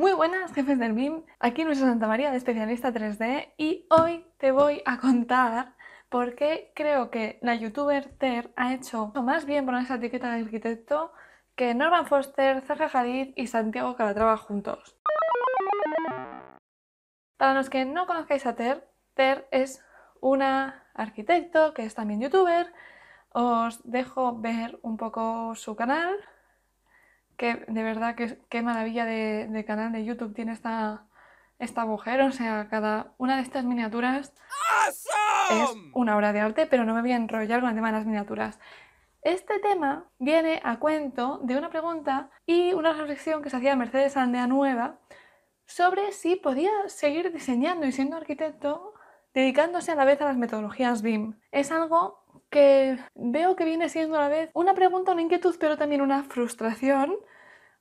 Muy buenas, jefes del BIM. Aquí nuestra Santa María de especialista 3D y hoy te voy a contar por qué creo que la youtuber Ter ha hecho más bien poner esa etiqueta de arquitecto que Norman Foster, Zaha Hadid y Santiago Calatrava juntos. Para los que no conozcáis a Ter, Ter es una arquitecto que es también youtuber. Os dejo ver un poco su canal que de verdad que qué maravilla de, canal de YouTube tiene esta, esta mujer. O sea, cada una de estas miniaturas es una obra de arte, pero no me voy a enrollar con el tema de las miniaturas. Este tema viene a cuento de una pregunta y una reflexión que se hacía Mercedes aldea Nueva sobre si podía seguir diseñando y siendo arquitecto dedicándose a la vez a las metodologías BIM. Es algo que veo que viene siendo a la vez una pregunta, una inquietud, pero también una frustración,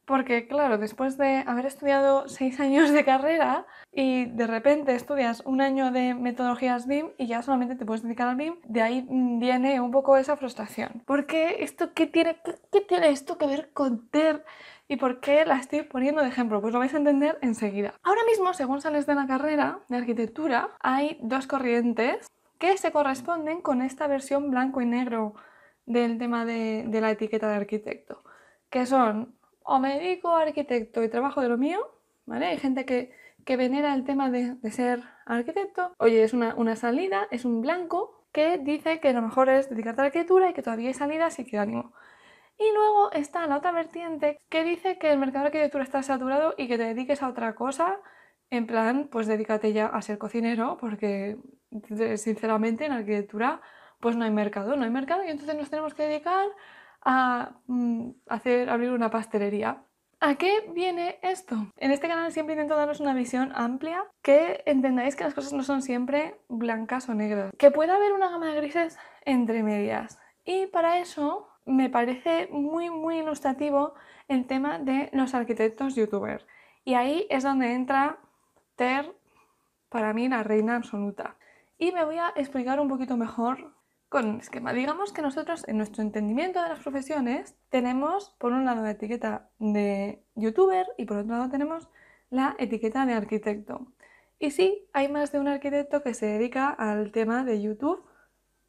porque claro, después de haber estudiado seis años de carrera y de repente estudias un año de metodologías BIM y ya solamente te puedes dedicar al BIM, de ahí viene un poco esa frustración. ¿Por qué esto, qué tiene, tiene esto que ver con TER? ¿Y por qué la estoy poniendo de ejemplo? Pues lo vais a entender enseguida. Ahora mismo, según sales de la carrera de arquitectura, hay dos corrientes que se corresponden con esta versión blanco y negro del tema de, la etiqueta de arquitecto, que son o me dedico a arquitecto y trabajo de lo mío, ¿vale? Hay gente que, venera el tema de, ser arquitecto, oye, es una, una salida, es un blanco que dice que lo mejor es dedicarte a la arquitectura y que todavía hay salida, así que ánimo. Y luego está la otra vertiente que dice que el mercado de arquitectura está saturado y que te dediques a otra cosa en plan, pues dedícate ya a ser cocinero porque sinceramente en arquitectura pues no hay mercado, no hay mercado y entonces nos tenemos que dedicar a mm, hacer abrir una pastelería. ¿A qué viene esto? En este canal siempre intento daros una visión amplia, que entendáis que las cosas no son siempre blancas o negras, que puede haber una gama de grises entre medias. Y para eso me parece muy muy ilustrativo el tema de los arquitectos youtubers. Y ahí es donde entra Ter, para mí, la reina absoluta. Y me voy a explicar un poquito mejor con un esquema. Digamos que nosotros, en nuestro entendimiento de las profesiones, tenemos por un lado la etiqueta de youtuber y por otro lado tenemos la etiqueta de arquitecto. Y sí, hay más de un arquitecto que se dedica al tema de YouTube,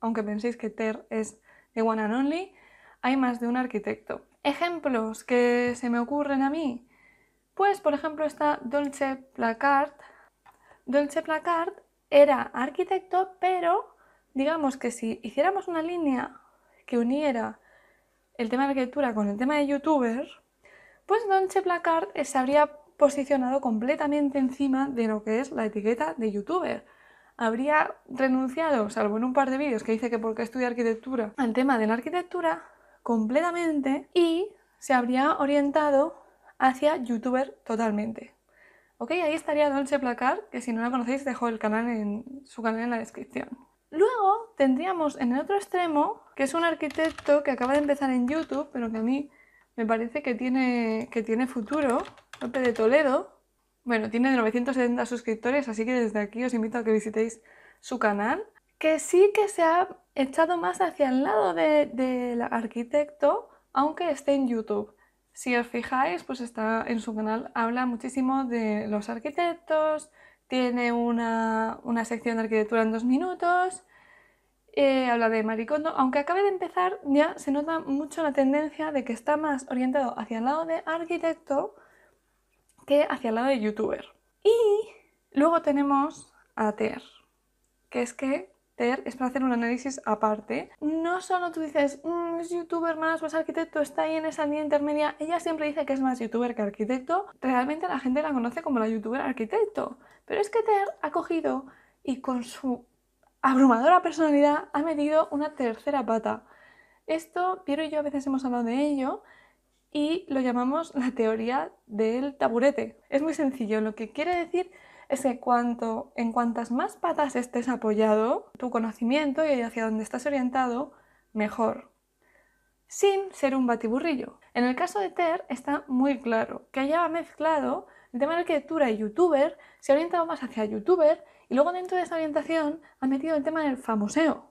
aunque penséis que Ter es de One and Only, hay más de un arquitecto. Ejemplos que se me ocurren a mí, pues, por ejemplo, está Dolce Placard. Dolce Placard era arquitecto, pero digamos que si hiciéramos una línea que uniera el tema de arquitectura con el tema de youtuber, pues Dolce Placard se habría posicionado completamente encima de lo que es la etiqueta de youtuber. Habría renunciado, salvo en un par de vídeos que dice que porque estudia arquitectura, al tema de la arquitectura completamente y se habría orientado hacia youtuber totalmente. Ok, ahí estaría Dolce Placar, que si no la conocéis dejo el canal en, su canal en la descripción. Luego tendríamos en el otro extremo, que es un arquitecto que acaba de empezar en YouTube, pero que a mí me parece que tiene, que tiene futuro, Lope de Toledo. Bueno, tiene 970 suscriptores, así que desde aquí os invito a que visitéis su canal, que sí que se ha echado más hacia el lado del arquitecto, aunque esté en YouTube. Si os fijáis, pues está en su canal, habla muchísimo de los arquitectos, tiene una, sección de arquitectura en dos minutos, eh, habla de maricondo, aunque acabe de empezar, ya se nota mucho la tendencia de que está más orientado hacia el lado de arquitecto que hacia el lado de youtuber. Y luego tenemos a Ter, que es que es para hacer un análisis aparte. No solo tú dices, mm, es youtuber más o es arquitecto, está ahí en esa línea intermedia. Ella siempre dice que es más youtuber que arquitecto. Realmente la gente la conoce como la youtuber arquitecto. Pero es que Ter ha cogido y con su abrumadora personalidad ha medido una tercera pata. Esto, Piero y yo a veces hemos hablado de ello y lo llamamos la teoría del taburete. Es muy sencillo, lo que quiere decir es que cuanto, en cuantas más patas estés apoyado, tu conocimiento y hacia dónde estás orientado, mejor. Sin ser un batiburrillo. En el caso de Ter está muy claro que ya ha mezclado el tema de arquitectura y youtuber, se ha orientado más hacia youtuber y luego dentro de esa orientación ha metido el tema del famoseo.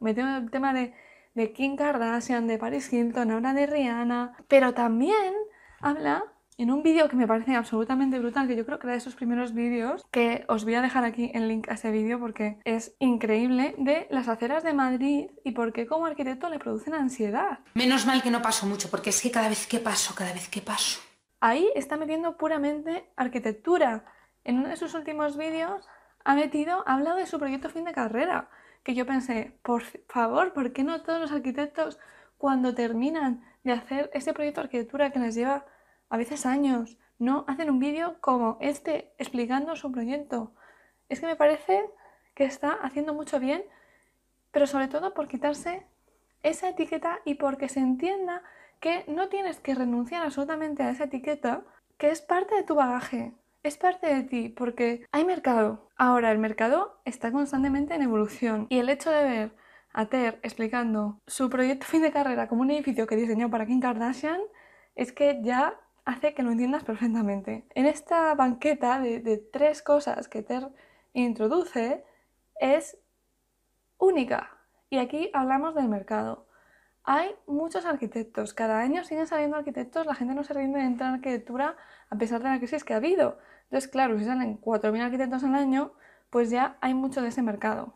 Ha metido el tema de, de Kim Kardashian, de Paris Hilton, ahora de Rihanna, pero también habla en un vídeo que me parece absolutamente brutal, que yo creo que era de esos primeros vídeos, que os voy a dejar aquí el link a ese vídeo porque es increíble, de las aceras de Madrid y por qué como arquitecto le producen ansiedad. Menos mal que no paso mucho, porque es que cada vez que paso, cada vez que paso. Ahí está metiendo puramente arquitectura. En uno de sus últimos vídeos ha metido, ha hablado de su proyecto fin de carrera, que yo pensé, por favor, ¿por qué no todos los arquitectos cuando terminan de hacer ese proyecto de arquitectura que les lleva a veces años, no hacen un vídeo como este explicando su proyecto. Es que me parece que está haciendo mucho bien, pero sobre todo por quitarse esa etiqueta y porque se entienda que no tienes que renunciar absolutamente a esa etiqueta, que es parte de tu bagaje, es parte de ti, porque hay mercado. Ahora, el mercado está constantemente en evolución y el hecho de ver a Ter explicando su proyecto fin de carrera como un edificio que diseñó para Kim Kardashian es que ya hace que lo entiendas perfectamente. En esta banqueta de, tres cosas que Ter introduce es única. Y aquí hablamos del mercado. Hay muchos arquitectos, cada año siguen saliendo arquitectos, la gente no se rinde de entrar en arquitectura a pesar de la crisis que ha habido. Entonces, claro, si salen 4.000 arquitectos al año, pues ya hay mucho de ese mercado.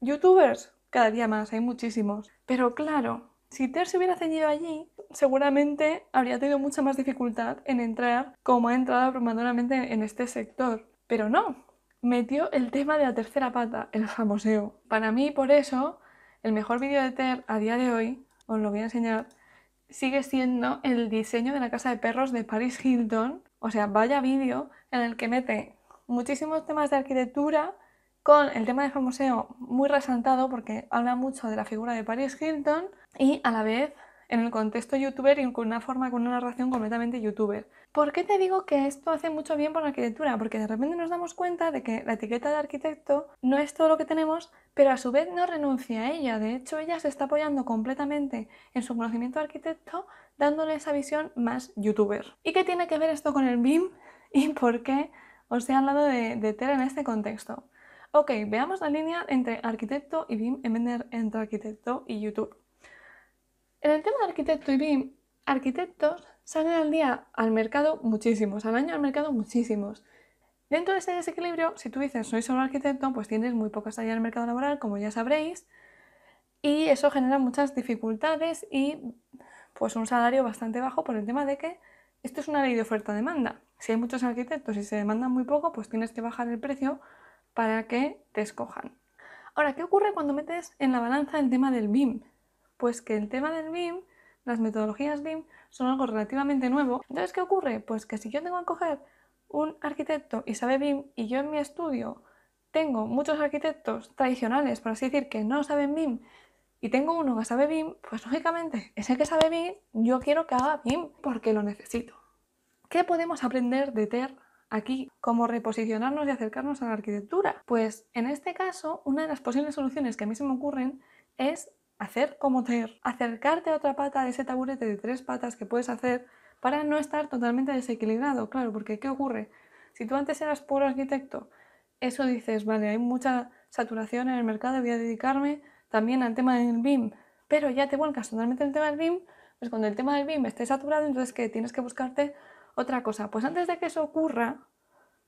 Youtubers, cada día más, hay muchísimos. Pero claro, si Ter se hubiera ceñido allí, seguramente habría tenido mucha más dificultad en entrar como ha entrado abrumadoramente en este sector. Pero no, metió el tema de la tercera pata, el famoseo. Para mí, por eso, el mejor vídeo de Ter a día de hoy, os lo voy a enseñar, sigue siendo el diseño de la casa de perros de Paris Hilton. O sea, vaya vídeo en el que mete muchísimos temas de arquitectura con el tema de famoseo muy resaltado porque habla mucho de la figura de Paris Hilton y a la vez en el contexto youtuber y con una forma, con una narración completamente youtuber. ¿Por qué te digo que esto hace mucho bien por la arquitectura? Porque de repente nos damos cuenta de que la etiqueta de arquitecto no es todo lo que tenemos, pero a su vez no renuncia a ella. De hecho, ella se está apoyando completamente en su conocimiento de arquitecto, dándole esa visión más youtuber. ¿Y qué tiene que ver esto con el BIM? ¿Y por qué os he hablado de, de en este contexto? Ok, veamos la línea entre arquitecto y BIM en vez de entre arquitecto y YouTube. En el tema de arquitecto y BIM, arquitectos salen al día al mercado muchísimos, al año al mercado muchísimos. Dentro de ese desequilibrio, si tú dices soy solo arquitecto, pues tienes muy poca salida al mercado laboral, como ya sabréis, y eso genera muchas dificultades y pues un salario bastante bajo por el tema de que esto es una ley de oferta-demanda. Si hay muchos arquitectos y se demandan muy poco, pues tienes que bajar el precio para que te escojan. Ahora, ¿qué ocurre cuando metes en la balanza el tema del BIM? Pues que el tema del BIM, las metodologías BIM, son algo relativamente nuevo. Entonces, ¿qué ocurre? Pues que si yo tengo que coger un arquitecto y sabe BIM y yo en mi estudio tengo muchos arquitectos tradicionales, por así decir, que no saben BIM y tengo uno que sabe BIM, pues lógicamente ese que sabe BIM, yo quiero que haga BIM porque lo necesito. ¿Qué podemos aprender de TER aquí? ¿Cómo reposicionarnos y acercarnos a la arquitectura? Pues en este caso, una de las posibles soluciones que a mí se me ocurren es hacer como ter, acercarte a otra pata de ese taburete de tres patas que puedes hacer para no estar totalmente desequilibrado, claro, porque ¿qué ocurre? Si tú antes eras puro arquitecto, eso dices, vale, hay mucha saturación en el mercado, voy a dedicarme también al tema del BIM, pero ya te vuelcas totalmente al tema del BIM, pues cuando el tema del BIM esté saturado, entonces que tienes que buscarte otra cosa. Pues antes de que eso ocurra,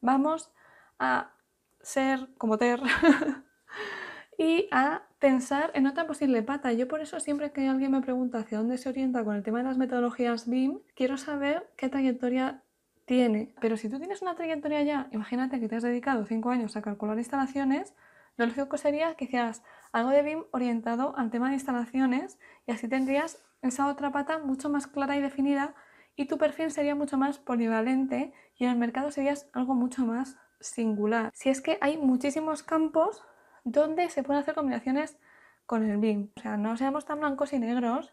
vamos a ser como Ter y a pensar en otra posible pata. Yo por eso siempre que alguien me pregunta hacia dónde se orienta con el tema de las metodologías BIM, quiero saber qué trayectoria tiene. Pero si tú tienes una trayectoria ya, imagínate que te has dedicado cinco años a calcular instalaciones, lo lógico sería que hicieras algo de BIM orientado al tema de instalaciones y así tendrías esa otra pata mucho más clara y definida y tu perfil sería mucho más polivalente y en el mercado serías algo mucho más singular. Si es que hay muchísimos campos donde se pueden hacer combinaciones con el BIM. O sea, no seamos tan blancos y negros.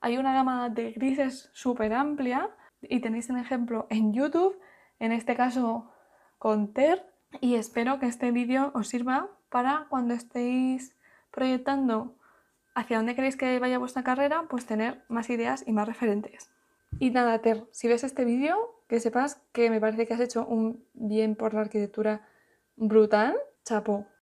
Hay una gama de grises súper amplia y tenéis un ejemplo en YouTube, en este caso con TER. Y espero que este vídeo os sirva para cuando estéis proyectando hacia dónde queréis que vaya vuestra carrera, pues tener más ideas y más referentes. Y nada, Ter, si ves este vídeo, que sepas que me parece que has hecho un bien por la arquitectura brutal. Chapo.